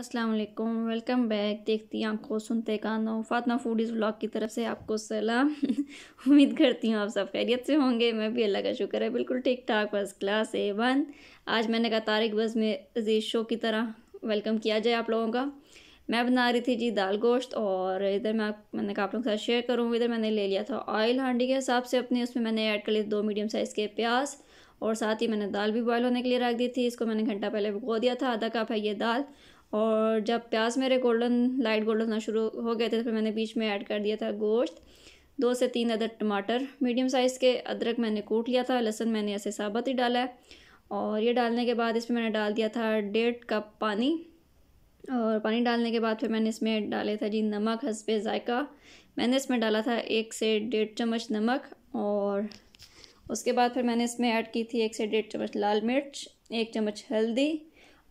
अस्सलाम वालेकुम welcome back देखती आपको सुनते कानों फातमा फूडीज़ व्लॉग की तरफ से आपको सलाम उम्मीद करती हूँ आप सब खैरियत से होंगे मैं भी अल्लाह का शुक्र है बिल्कुल ठीक ठाक बस क्लास ए वन आज मैंने कहा तारिक बस में अजीज़ शो की तरह वेलकम किया जाए आप लोगों का मैं बना रही थी जी दाल गोश्त और इधर मैं मैंने कहा आप लोगों के साथ शेयर करूँ इधर मैंने ले लिया था ऑयल हांडी के हिसाब से अपने उसमें मैंने ऐड कर लिया दो मीडियम साइज़ के प्याज और साथ ही मैंने दाल भी बॉयल होने के लिए रख दी थी इसको मैंने घंटा पहले भिगो दिया था आधा कप है ये दाल और जब प्याज मेरे गोल्डन लाइट गोल्डन होना शुरू हो गए थे तो फिर मैंने बीच में ऐड कर दिया था गोश्त दो से तीन अदर टमाटर मीडियम साइज़ के अदरक मैंने कूट लिया था लहसुन मैंने ऐसे साबत ही डाला है और ये डालने के बाद इसमें मैंने डाल दिया था डेढ़ कप पानी और पानी डालने के बाद फिर मैंने इसमें डाले था जी नमक हसबे ज़ायका मैंने इसमें डाला था एक से डेढ़ चम्मच नमक और उसके बाद फिर मैंने इसमें ऐड की थी एक से डेढ़ चम्मच लाल मिर्च एक चम्मच हल्दी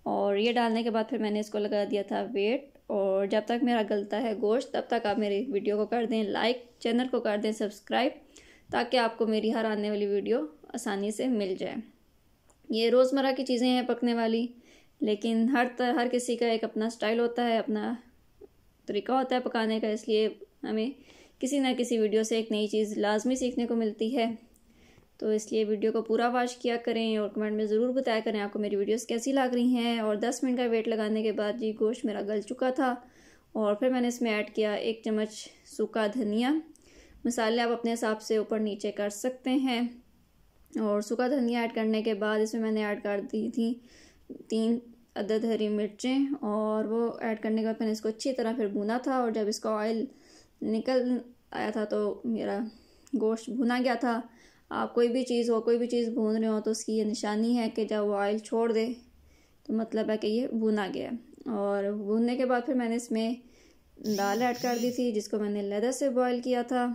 और ये डालने के बाद फिर मैंने इसको लगा दिया था वेट और जब तक मेरा गलता है गोश्त तब तक आप मेरी वीडियो को कर दें लाइक चैनल को कर दें सब्सक्राइब ताकि आपको मेरी हर आने वाली वीडियो आसानी से मिल जाए ये रोज़मर्रा की चीज़ें हैं पकने वाली लेकिन हर तर, हर किसी का एक अपना स्टाइल होता है अपना तरीका होता है पकाने का इसलिए हमें किसी ना किसी वीडियो से एक नई चीज़ लाजमी सीखने को मिलती है तो इसलिए वीडियो को पूरा वॉच किया करें और कमेंट में ज़रूर बताया करें आपको मेरी वीडियोस कैसी लग रही हैं और 10 मिनट का वेट लगाने के बाद ये गोश्त मेरा गल चुका था और फिर मैंने इसमें ऐड किया एक चम्मच सूखा धनिया मसाले आप अपने हिसाब से ऊपर नीचे कर सकते हैं और सूखा धनिया ऐड करने के बाद इसमें मैंने ऐड कर दी थी तीन अदद हरी मिर्चें और वो ऐड करने के बाद मैंने इसको अच्छी तरह फिर भुना था और जब इसका ऑयल निकल आया था तो मेरा गोश्त भुना गया था आप कोई भी चीज़ हो कोई भी चीज़ भून रहे हो तो उसकी ये निशानी है कि जब वो ऑयल छोड़ दे तो मतलब है कि ये भुना गया और भूनने के बाद फिर मैंने इसमें दाल ऐड कर दी थी जिसको मैंने लेदर से बॉयल किया था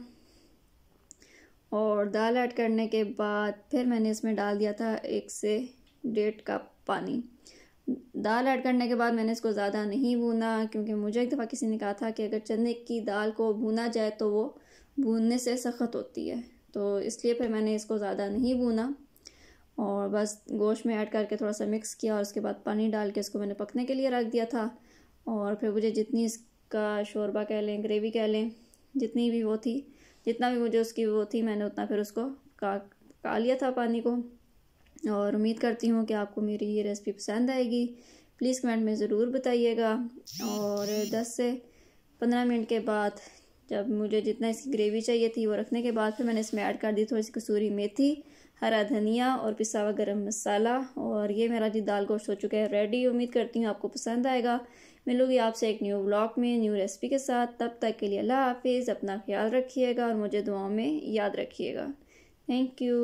और दाल ऐड करने के बाद फिर मैंने इसमें डाल दिया था एक से डेढ़ कप पानी दाल ऐड करने के बाद मैंने इसको ज़्यादा नहीं भूना क्योंकि मुझे एक दफ़ा किसी ने कहा था कि अगर चने की दाल को भूना जाए तो वो भूनने से सख्त होती है तो इसलिए फिर मैंने इसको ज़्यादा नहीं भूना और बस गोश्त में ऐड करके थोड़ा सा मिक्स किया और उसके बाद पानी डाल के इसको मैंने पकने के लिए रख दिया था और फिर मुझे जितनी इसका शोरबा कह लें ग्रेवी कह लें जितनी भी वो थी जितना भी मुझे उसकी वो थी मैंने उतना फिर उसको का का लिया था पानी को और उम्मीद करती हूँ कि आपको मेरी ये रेसिपी पसंद आएगी प्लीज़ कमेंट में ज़रूर बताइएगा और 10 से 15 मिनट के बाद जब मुझे जितना इसकी ग्रेवी चाहिए थी वो रखने के बाद फिर मैंने इसमें ऐड कर दी थोड़ी सी कसूरी मेथी हरा धनिया और पिसा हुआ गर्म मसाला और ये मेरा जी दाल गोश्त हो चुका है रेडी उम्मीद करती हूँ आपको पसंद आएगा मिलूंगी आपसे एक न्यू ब्लॉग में न्यू रेसिपी के साथ तब तक के लिए अल्लाह हाफिज़ अपना ख्याल रखिएगा और मुझे दुआओं में याद रखिएगा थैंक यू